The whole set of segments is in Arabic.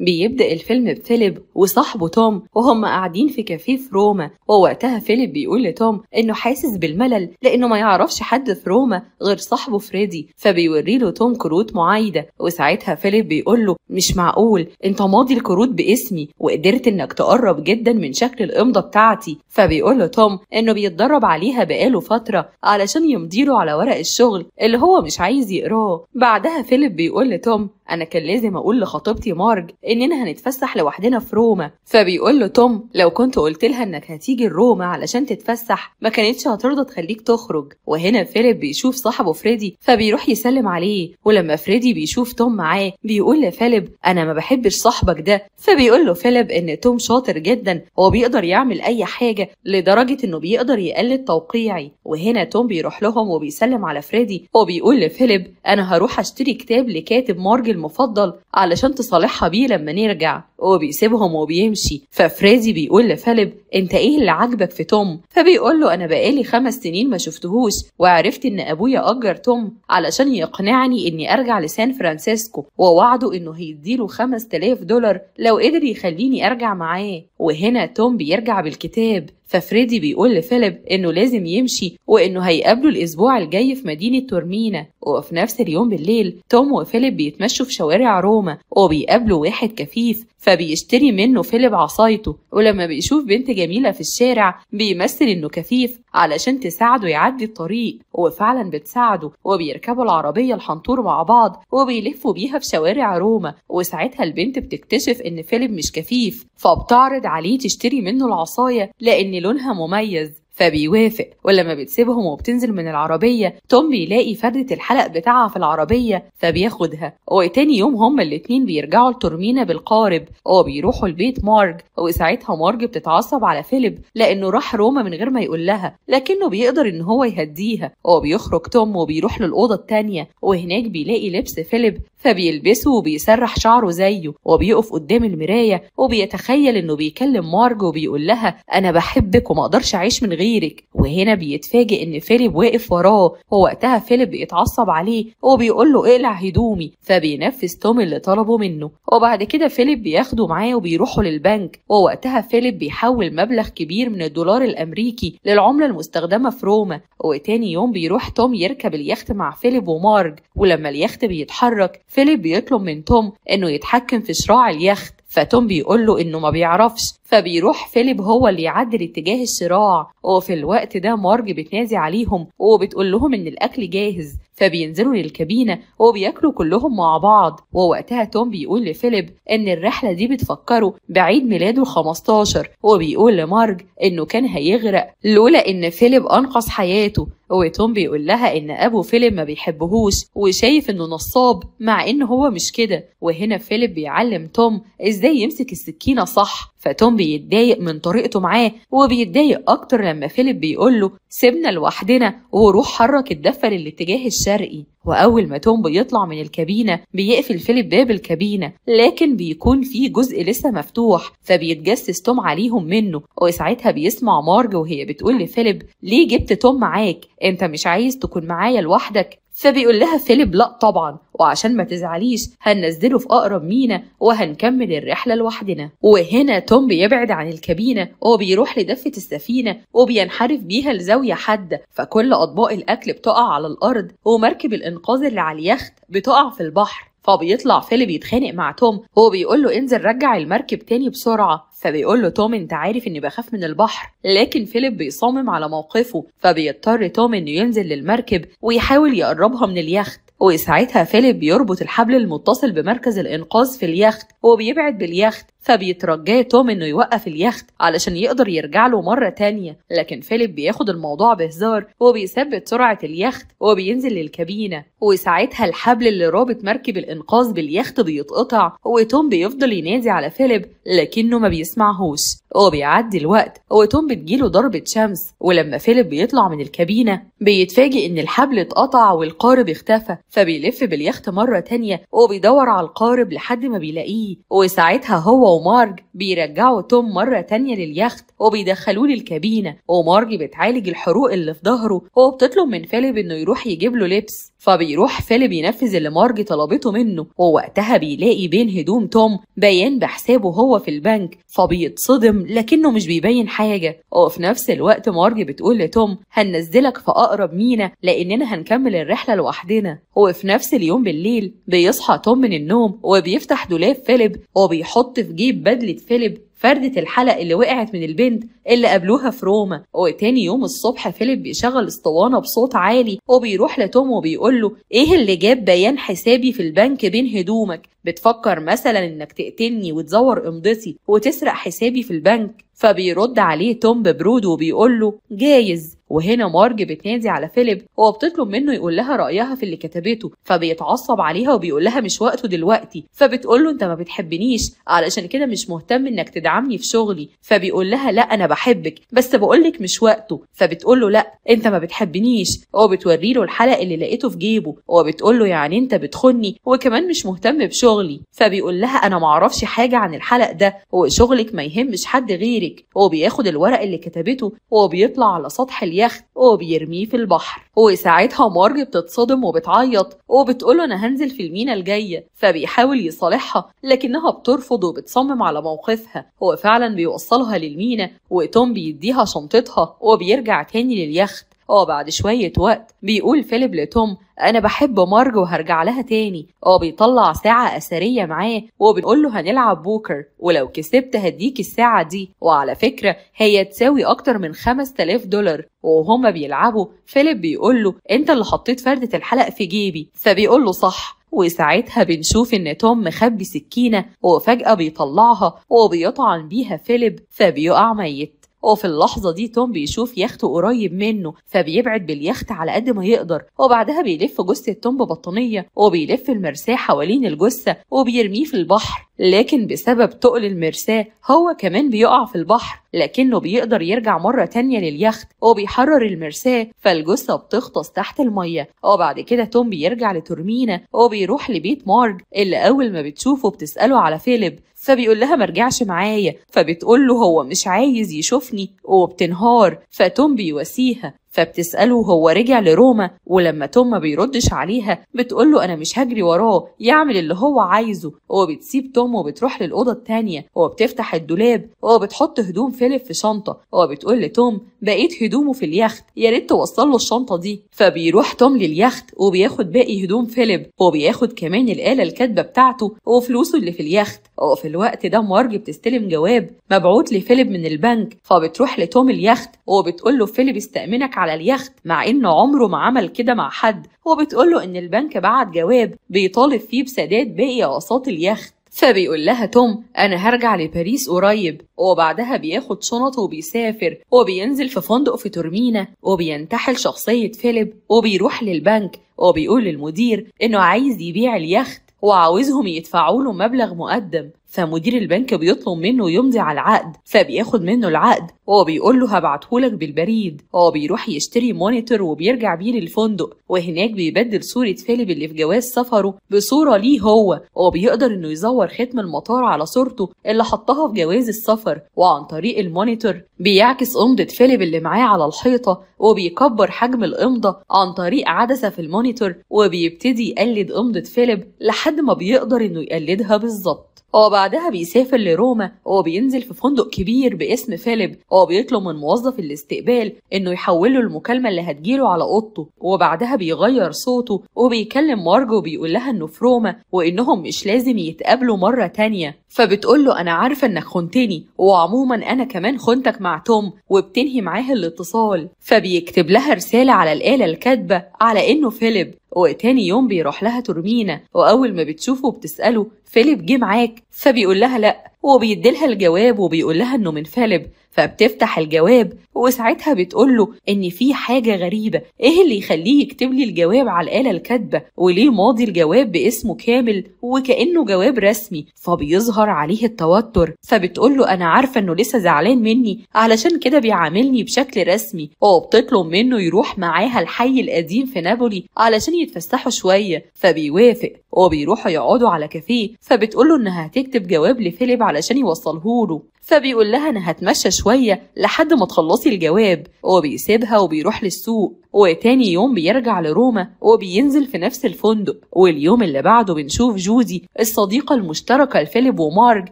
بيبدأ الفيلم بفيليب وصاحبه توم وهم قاعدين في كافيه في روما ووقتها فيليب بيقول لتوم إنه حاسس بالملل لأنه ما يعرفش حد في روما غير صاحبه فريدي فبيوري له توم كروت معايدة وساعتها فيليب بيقول له مش معقول أنت ماضي الكروت باسمي وقدرت إنك تقرب جدا من شكل الامضة بتاعتي فبيقول له توم إنه بيتدرب عليها بقاله فترة علشان يمضيله على ورق الشغل اللي هو مش عايز يقراه بعدها فيليب بيقول لتوم أنا كان لازم أقول لخطيبتي مارج اننا هنتفسح لوحدنا في روما فبيقول له توم لو كنت قلت لها انك هتيجي لروما علشان تتفسح ما كانتش هترضى تخليك تخرج وهنا فيليب بيشوف صاحبه فريدي فبيروح يسلم عليه ولما فريدي بيشوف توم معاه بيقول لفيليب انا ما بحبش صاحبك ده فبيقول له فيليب ان توم شاطر جدا وبيقدر يعمل اي حاجه لدرجه انه بيقدر يقلد توقيعي وهنا توم بيروح لهم وبيسلم على فريدي وبيقول لفيليب انا هروح اشتري كتاب لكاتب مارج المفضل علشان تصالحها بيه لما نرجع وبيسيبهم وبيمشي ففريدي بيقول لفيليب انت ايه اللي عاجبك في توم فبيقول له انا بقالي خمس سنين ما شفتهوش وعرفت ان ابويا اجر توم علشان يقنعني اني ارجع لسان فرانسيسكو ووعده انه هيديله تلاف دولار لو قدر يخليني ارجع معاه وهنا توم بيرجع بالكتاب ففريدي بيقول لفيليب إنه لازم يمشي وإنه هيقابله الأسبوع الجاي في مدينة تورمينا وفي نفس اليوم بالليل توم وفيليب بيتمشوا في شوارع روما وبيقابلوا واحد كفيف فبيشتري منه فيليب عصايته ولما بيشوف بنت جميلة في الشارع بيمثل إنه كفيف علشان تساعده يعدي الطريق وفعلا بتساعده وبيركبوا العربية الحنطور مع بعض وبيلفوا بيها في شوارع روما وساعتها البنت بتكتشف إن فيليب مش كفيف فبتعرض عليه تشتري منه العصاية لأن لونها مميز فبيوافق ولما بتسيبهم وبتنزل من العربية توم بيلاقي فردة الحلق بتاعها في العربية فبياخدها وتاني يوم هما الاتنين بيرجعوا لتورمينا بالقارب وبيروحوا البيت مارج وساعتها مارج بتتعصب على فيليب لأنه راح روما من غير ما يقول لها لكنه بيقدر إن هو يهديها وبيخرج توم وبيروح للأوضة التانية وهناك بيلاقي لبس فيليب فبيلبسه وبيسرح شعره زيه وبيقف قدام المراية وبيتخيل إنه بيكلم مارج وبيقول لها أنا بحبك وما أقدرش أعيش من غيرك غيرك وهنا بيتفاجئ ان فيليب واقف وراه ووقتها فيليب بيتعصب عليه وبيقول له اقلع هدومي فبينفذ توم اللي طلبه منه وبعد كده فيليب بياخده معاه وبيروحوا للبنك ووقتها فيليب بيحول مبلغ كبير من الدولار الامريكي للعمله المستخدمه في روما وتاني يوم بيروح توم يركب اليخت مع فيليب ومارج ولما اليخت بيتحرك فيليب بيطلب من توم انه يتحكم في شراع اليخت فتوم بيقول له انه ما بيعرفش فبيروح فيليب هو اللي يعدل اتجاه الشراع وفي الوقت ده مارج بتنادي عليهم وبتقول لهم ان الاكل جاهز فبينزلوا للكابينة وبياكلوا كلهم مع بعض ووقتها توم بيقول لفيليب إن الرحلة دي بتفكره بعيد ميلاده 15 وبيقول لمارج إنه كان هيغرق لولا إن فيليب أنقذ حياته وتوم بيقول لها إن أبو فيليب ما بيحبهوش وشايف إنه نصاب مع إن هو مش كده وهنا فيليب بيعلم توم إزاي يمسك السكينة صح فتوم بيتضايق من طريقته معاه وبيتضايق أكتر لما فيليب بيقول له سيبنا لوحدنا وروح حرك الدفة للاتجاه الشرقي وأول ما توم بيطلع من الكابينة بيقفل فيليب باب الكابينة لكن بيكون في جزء لسه مفتوح فبيتجسس توم عليهم منه وساعتها بيسمع مارج وهي بتقول لفيليب ليه جبت توم معاك انت مش عايز تكون معايا لوحدك فبيقول لها فيليب لا طبعا وعشان ما تزعليش هننزله في أقرب مينا وهنكمل الرحلة لوحدنا وهنا توم بيبعد عن الكابينة وبيروح لدفة السفينة وبينحرف بيها لزاوية حادة فكل أطباق الأكل بتقع على الأرض ومركب الإنقاذ اللي على اليخت بتقع في البحر فبيطلع فيليب يتخانق مع توم هو بيقول له انزل رجع المركب تاني بسرعه فبيقول له توم انت عارف اني بخاف من البحر لكن فيليب بيصمم على موقفه فبيضطر توم انه ينزل للمركب ويحاول يقربها من اليخت وساعتها فيليب بيربط الحبل المتصل بمركز الإنقاذ في اليخت وبيبعد باليخت فبيترجاه توم انه يوقف اليخت علشان يقدر يرجع له مرة تانية لكن فيليب بياخد الموضوع بهزار وبيثبت سرعة اليخت وبينزل للكابينة وساعتها الحبل اللي رابط مركب الإنقاذ باليخت بيتقطع وتوم بيفضل ينادي على فيليب لكنه ما بيسمعهوش وبيعدي الوقت وتوم بتجيله ضربة شمس ولما فيليب بيطلع من الكابينة بيتفاجئ إن الحبل اتقطع والقارب اختفى فبيلف باليخت مرة تانية وبيدور على القارب لحد ما بيلاقيه وساعتها هو ومارج بيرجعوا توم مرة تانية لليخت وبيدخلوه للكابينة ومارج بتعالج الحروق اللي في ظهره وبتطلب من فيليب انه يروح يجيب له لبس فبيروح فيليب ينفذ اللي مارج طلبته منه ووقتها بيلاقي بين هدوم توم بيان بحسابه هو في البنك فبيتصدم لكنه مش بيبين حاجة وفي نفس الوقت مارج بتقول لتوم هننزلك في أقرب مينا لأننا هنكمل الرحلة لوحدنا وفي نفس اليوم بالليل بيصحى توم من النوم وبيفتح دولاب فيليب وبيحط في تجيب بدلة فيليب فردة الحلق اللي وقعت من البنت اللي قابلوها في روما وتاني يوم الصبح فيليب بيشغل اسطوانة بصوت عالي وبيروح لتوم وبيقول له ايه اللي جاب بيان حسابي في البنك بين هدومك بتفكر مثلا انك تقتلني وتزور امضتي وتسرق حسابي في البنك فبيرد عليه توم ببرود وبيقول له جايز وهنا مارج بتنادي على فيليب وبتطلب منه يقول لها رأيها في اللي كتبته فبيتعصب عليها وبيقول لها مش وقته دلوقتي فبتقول له انت ما بتحبنيش علشان كده مش مهتم انك تدعمني في شغلي فبيقول لها لا انا بحبك بس بقول لك مش وقته فبتقول له لا انت ما بتحبنيش وبتوري له الحلقة اللي لقيته في جيبه وبتقول له يعني انت بتخني وكمان مش مهتم بشغلي شغلي فبيقول لها انا معرفش حاجه عن الحلق ده هو شغلك ما يهمش حد غيرك هو بياخد الورق اللي كتبته وبيطلع على سطح اليخت وبيرميه في البحر وساعتها مارج بتتصدم وبتعيط وبتقوله انا هنزل في المينا الجايه فبيحاول يصالحها لكنها بترفض وبتصمم على موقفها هو فعلا بيوصلها للمينا وتوم بيديها شنطتها وبيرجع تاني لليخت اه بعد شوية وقت بيقول فيليب لتوم أنا بحب مارج وهرجع لها تاني اه بيطلع ساعة أثرية معاه وبنقول له هنلعب بوكر ولو كسبت هديك الساعة دي وعلى فكرة هي تساوي أكتر من 5000 دولار وهما بيلعبوا فيليب بيقول له أنت اللي حطيت فردة الحلق في جيبي فبيقول له صح وساعتها بنشوف ان توم مخبي سكينة وفجأة بيطلعها وبيطعن بيها فيليب فبيقع ميت وفي اللحظة دي توم بيشوف يخت قريب منه فبيبعد باليخت على قد ما يقدر وبعدها بيلف جثة توم ببطانية وبيلف المرساه حوالين الجثة وبيرميه في البحر لكن بسبب تقل المرساة هو كمان بيقع في البحر لكنه بيقدر يرجع مرة تانية لليخت وبيحرر المرساة فالجثة بتغطس تحت المية وبعد كده توم بيرجع لتورمينا وبيروح لبيت مارج اللي أول ما بتشوفه بتسأله على فيليب فبيقول لها مرجعش معايا فبتقول له هو مش عايز يشوفني وبتنهار فتوم بيواسيها فبتسأله هو رجع لروما ولما توم ما بيردش عليها بتقوله أنا مش هجري وراه يعمل اللي هو عايزه وبتسيب توم وبتروح للأوضة التانية وبتفتح الدولاب وبتحط هدوم فيليب في شنطة وبتقول لتوم بقيت هدومه في اليخت يا ريت توصل له الشنطة دي فبيروح توم لليخت وبياخد باقي هدوم فيليب وبياخد كمان الآلة الكاتبة بتاعته وفلوسه اللي في اليخت وفي الوقت ده مارج بتستلم جواب مبعوت لفيليب من البنك فبتروح لتوم اليخت وبتقول له فيليب استأمنك على اليخت مع انه عمره ما عمل كده مع حد وبتقول له ان البنك بعت جواب بيطالب فيه بسداد باقي اقساط اليخت فبيقول لها توم أنا هرجع لباريس قريب وبعدها بياخد شنطه وبيسافر وبينزل في فندق في تورمينا وبينتحل شخصية فيليب وبيروح للبنك وبيقول للمدير إنه عايز يبيع اليخت وعاوزهم يدفعوا له مبلغ مقدم فمدير البنك بيطلب منه يمضي على العقد فبياخد منه العقد هو بيقول له هبعتهولك بالبريد هو بيروح يشتري مونيتور وبيرجع بيه للفندق وهناك بيبدل صورة فالب اللي في جواز سفره بصورة ليه هو هو بيقدر انه يزور ختم المطار على صورته اللي حطها في جواز السفر وعن طريق المونيتور بيعكس امضة فالب اللي معاه على الحيطة وبيكبر حجم الامضة عن طريق عدسة في المونيتور وبيبتدي يقلد امضة فالب لحد ما بيقدر انه يقلدها بالظبط وبعدها بيسافر لروما وبينزل في فندق كبير باسم فالب هو بيطلب من موظف الاستقبال إنه يحول له المكالمة اللي هتجيله على أوضته وبعدها بيغير صوته وبيكلم مارجو وبيقول لها إنه فروما وإنهم مش لازم يتقابلوا مرة تانية فبتقول له أنا عارفة إنك خنتني وعموما أنا كمان خنتك مع توم وبتنهي معاه الاتصال فبيكتب لها رسالة على الآلة الكاتبة على إنه فيليب وتاني يوم بيروح لها تورمينا وأول ما بتشوفه بتسأله فيليب جه معاك فبيقول لها لا وبيديلها الجواب وبيقول لها انه من فيليب فبتفتح الجواب وساعتها بتقول له ان في حاجه غريبه ايه اللي يخليه يكتب لي الجواب على الاله الكاتبه وليه ماضي الجواب باسمه كامل وكانه جواب رسمي فبيظهر عليه التوتر فبتقول له انا عارفه انه لسه زعلان مني علشان كده بيعاملني بشكل رسمي وبتطلب منه يروح معاها الحي القديم في نابولي علشان يتفسحوا شويه فبيوافق وبيروحوا يقعدوا على كافيه فبتقوله انها هتكتب جواب لفيليب علشان يوصله له فبيقول لها انها هتمشى شويه لحد ما تخلصي الجواب وبيسيبها وبيروح للسوق وتاني يوم بيرجع لروما وبينزل في نفس الفندق واليوم اللي بعده بنشوف جودي الصديقة المشتركة لفيليب ومارج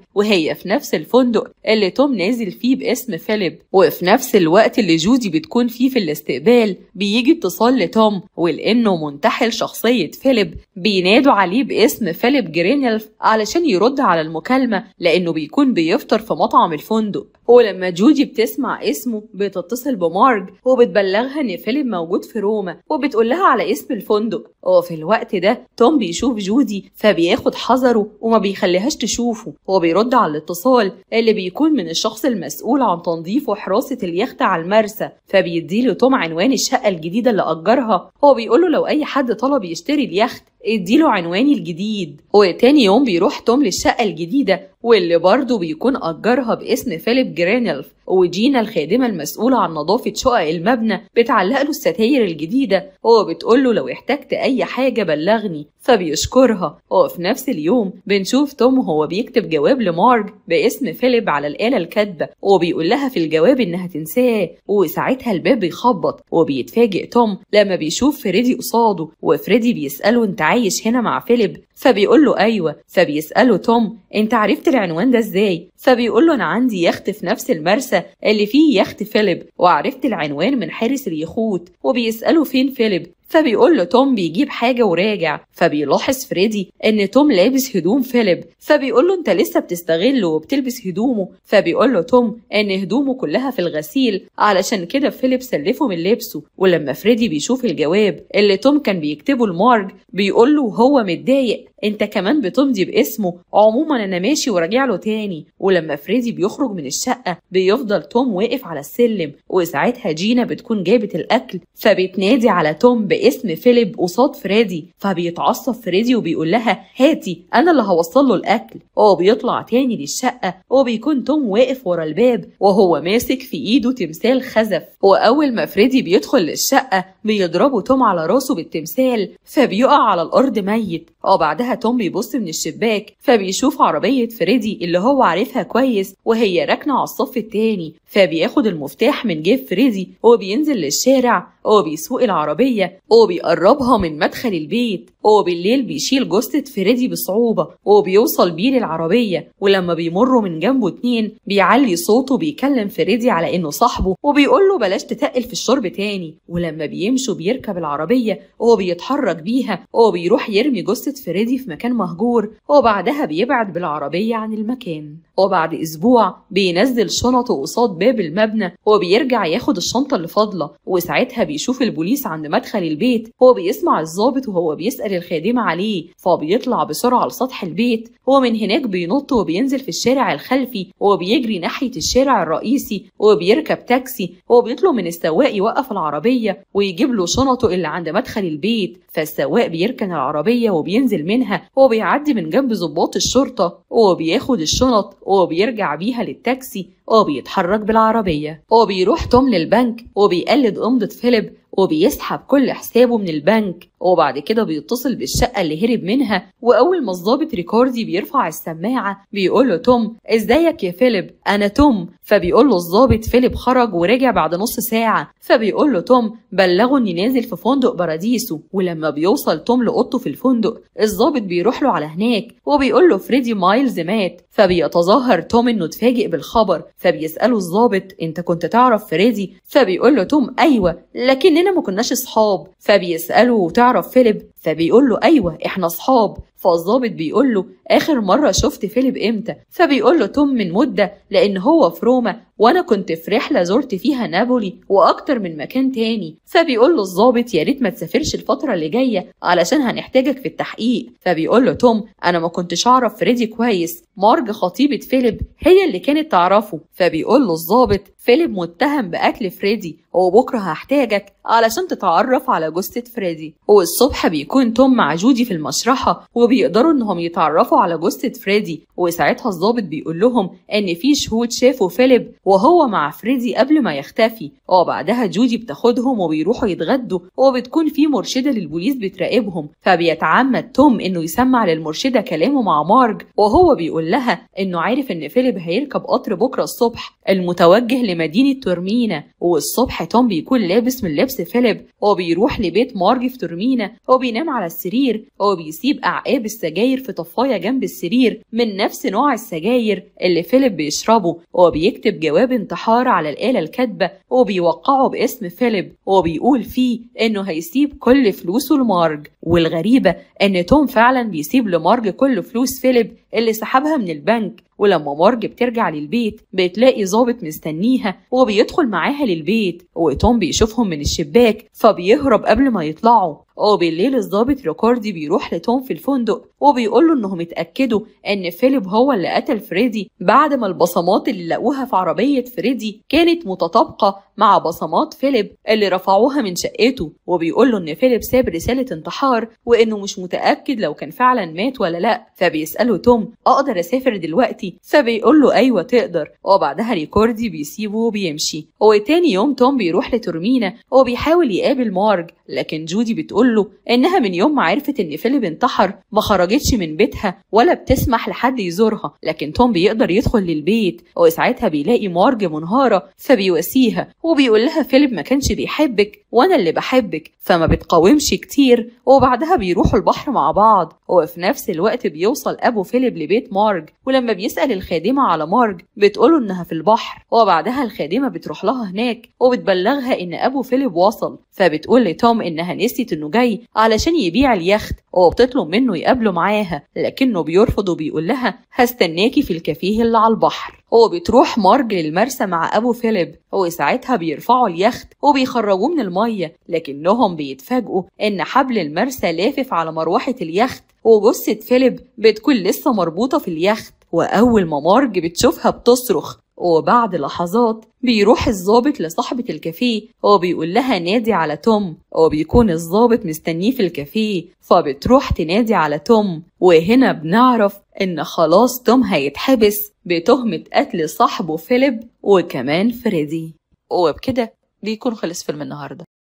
وهي في نفس الفندق اللي توم نازل فيه باسم فيليب وفي نفس الوقت اللي جودي بتكون فيه في الاستقبال بيجي اتصال لتوم ولأنه منتحل شخصية فيليب بينادوا عليه باسم فيليب جرينيلف علشان يرد على المكالمة لأنه بيكون بيفطر في مطعم الفندق هو لما جودي بتسمع اسمه بتتصل بمارج وبتبلغها ان فيليب موجود في روما وبتقول لها على اسم الفندق وفي الوقت ده توم بيشوف جودي فبياخد حذره وما بيخليهاش تشوفه هو بيرد على الاتصال اللي بيكون من الشخص المسؤول عن تنظيف وحراسة اليخت على المرسى فبيديله توم عنوان الشقة الجديدة اللي أجرها هو له لو أي حد طلب يشتري اليخت اديله عنواني الجديد وتاني يوم بيروح توم للشقة الجديدة واللي برضه بيكون أجرها باسم فيليب جرينلف وجينا الخادمة المسؤولة عن نظافة شقق المبنى بتعلق له الستاير الجديدة وبتقول له لو احتجت أي حاجة بلغني فبيشكرها وفي نفس اليوم بنشوف توم وهو بيكتب جواب لمارج باسم فيليب على الآلة الكاتبة وبيقول لها في الجواب إنها تنساه وساعتها الباب بيخبط وبيتفاجئ توم لما بيشوف فريدي قصاده وفريدي بيسأله أنت عايش هنا مع فيليب فبيقول له أيوة فبيسأله توم أنت عرفت العنوان ده إزاي؟ فبيقول له أنا عندي يخت في نفس المرسى اللي فيه يخت فيليب وعرفت العنوان من حارس اليخوت وبيسأله فين فيليب فبيقول له توم بيجيب حاجة وراجع فبيلاحظ فريدي إن توم لابس هدوم فيليب فبيقول له أنت لسه بتستغله وبتلبس هدومه فبيقول له توم إن هدومه كلها في الغسيل علشان كده فيليب سلفه من لبسه ولما فريدي بيشوف الجواب اللي توم كان بيكتبه لمارج بيقول له وهو متضايق انت كمان بتمضي باسمه عموما انا ماشي وراجع له تاني ولما فريدي بيخرج من الشقه بيفضل توم واقف على السلم وساعتها جينا بتكون جابت الاكل فبتنادي على توم باسم فيليب قصاد فريدي فبيتعصب فريدي وبيقول لها هاتي انا اللي هوصل له الاكل وبيطلع تاني للشقه وبيكون توم واقف ورا الباب وهو ماسك في ايده تمثال خزف واول ما فريدي بيدخل للشقه بيضربه توم على راسه بالتمثال فبيقع على الارض ميت وبعدها بعدها توم بيبص من الشباك فبيشوف عربية فريدي اللي هو عارفها كويس وهي راكنة على الصف التاني فبياخد المفتاح من جيب فريدي وبينزل للشارع وبيسوق العربية وبيقربها من مدخل البيت وبالليل بيشيل جثة فريدي بصعوبة وبيوصل بيه للعربية ولما بيمروا من جنبه اتنين بيعلي صوته بيكلم فريدي على انه صاحبه وبيقول له بلاش تتقل في الشرب تاني ولما بيمشوا بيركب العربية وبيتحرك بيها وبيروح يرمي جثة فريدي بيوديه في مكان مهجور وبعدها بيبعد بالعربية عن المكان وبعد أسبوع بينزل شنطه قصاد باب المبنى وبيرجع ياخد الشنطة اللي فاضلة وساعتها بيشوف البوليس عند مدخل البيت وبيسمع الظابط وهو بيسأل الخادمة عليه فبيطلع بسرعة لسطح البيت ومن هناك بينط وبينزل في الشارع الخلفي وبيجري ناحية الشارع الرئيسي وبيركب تاكسي وبيطلب من السواق يوقف العربية ويجيب له شنطه اللي عند مدخل البيت فالسواق بيركن العربية وبينزل منها منها هو بيعدي من جنب ضباط الشرطة وبياخد الشنط وبيرجع بيها للتاكسي وبيتحرك بالعربية وبيروح توم للبنك وبيقلد أمضة فيليب وبيسحب كل حسابه من البنك وبعد كده بيتصل بالشقة اللي هرب منها وأول ما الظابط ريكاردي بيرفع السماعة بيقول له توم ازيك يا فيليب أنا توم فبيقول له الظابط فيليب خرج ورجع بعد نص ساعة فبيقول له توم بلغه إني نازل في فندق باراديسو ولما بيوصل توم لأوضته في الفندق الظابط بيروح له على هناك وبيقول له فريدي مايلز مات فبيتظاهر توم إنه اتفاجئ بالخبر فبيسأله الظابط أنت كنت تعرف فريدي فبيقول له توم أيوه لكننا كلنا ما كناش اصحاب فبيساله تعرف فيليب فبيقول له ايوه احنا اصحاب فالظابط بيقول له اخر مره شفت فيليب امتى فبيقول له توم من مده لان هو في روما وانا كنت في رحله زرت فيها نابولي واكتر من مكان تاني فبيقول له الظابط يا ريت ما تسافرش الفتره اللي جايه علشان هنحتاجك في التحقيق فبيقول له توم انا ما كنتش اعرف فريدي كويس مارج خطيبه فيليب هي اللي كانت تعرفه فبيقول له الظابط فيليب متهم بقتل فريدي وبكره هحتاجك علشان تتعرف على جثه فريدي والصبح بيكون بيكون توم مع جودي في المشرحة وبيقدروا إنهم يتعرفوا على جثة فريدي وساعتها الضابط بيقول لهم إن في شهود شافوا فيليب وهو مع فريدي قبل ما يختفي وبعدها جودي بتاخدهم وبيروحوا يتغدوا وبتكون في مرشدة للبوليس بتراقبهم فبيتعمد توم إنه يسمع للمرشدة كلامه مع مارج وهو بيقول لها إنه عارف إن فيليب هيركب قطر بكرة الصبح المتوجه لمدينة تورمينا والصبح توم بيكون لابس من لبس فيليب وبيروح لبيت مارج في تورمينا وبينام بينام على السرير هو بيسيب أعقاب السجاير في طفاية جنب السرير من نفس نوع السجاير اللي فيليب بيشربه وبيكتب جواب انتحار على الآلة الكاتبة وبيوقعه باسم فيليب وبيقول فيه إنه هيسيب كل فلوسه لمارج والغريبة إن توم فعلا بيسيب لمارج كل فلوس فيليب اللي سحبها من البنك ولما مارج بترجع للبيت بتلاقي ظابط مستنيها وبيدخل معاها للبيت وتوم بيشوفهم من الشباك فبيهرب قبل ما يطلعوا وبالليل اه الظابط ريكاردي بيروح لتوم في الفندق وبيقول له انهم اتاكدوا ان فيليب هو اللي قتل فريدي بعد ما البصمات اللي لقوها في عربيه فريدي كانت متطابقه مع بصمات فيليب اللي رفعوها من شقته وبيقول له ان فيليب ساب رساله انتحار وانه مش متاكد لو كان فعلا مات ولا لا فبيساله توم اقدر اسافر دلوقتي فبيقول له ايوه تقدر وبعدها ريكاردي بيسيبه وبيمشي وتاني يوم توم بيروح لترمينا وبيحاول يقابل مارج لكن جودي بتقول بتقول له إنها من يوم ما عرفت إن فيليب انتحر ما خرجتش من بيتها ولا بتسمح لحد يزورها لكن توم بيقدر يدخل للبيت وساعتها بيلاقي مارج منهارة فبيواسيها وبيقول لها فيليب ما كانش بيحبك وأنا اللي بحبك فما بتقاومش كتير وبعدها بيروحوا البحر مع بعض وفي نفس الوقت بيوصل أبو فيليب لبيت مارج ولما بيسأل الخادمة على مارج بتقوله إنها في البحر وبعدها الخادمة بتروح لها هناك وبتبلغها إن أبو فيليب وصل فبتقول لتوم إنها نسيت إنه جاي علشان يبيع اليخت وبتطلب منه يقابله معاها لكنه بيرفض وبيقول لها هستناكي في الكافيه اللي على البحر وبتروح مارج للمرسى مع ابو فيليب وساعتها بيرفعوا اليخت وبيخرجوه من الميه لكنهم بيتفاجئوا ان حبل المرسى لافف على مروحه اليخت وجثه فيليب بتكون لسه مربوطه في اليخت واول ما مارج بتشوفها بتصرخ وبعد لحظات بيروح الظابط لصاحبة الكافيه وبيقول لها نادي على توم وبيكون الظابط مستنيه في الكافيه فبتروح تنادي على توم وهنا بنعرف إن خلاص توم هيتحبس بتهمة قتل صاحبه فيليب وكمان فريدي وبكده بيكون خلص فيلم النهارده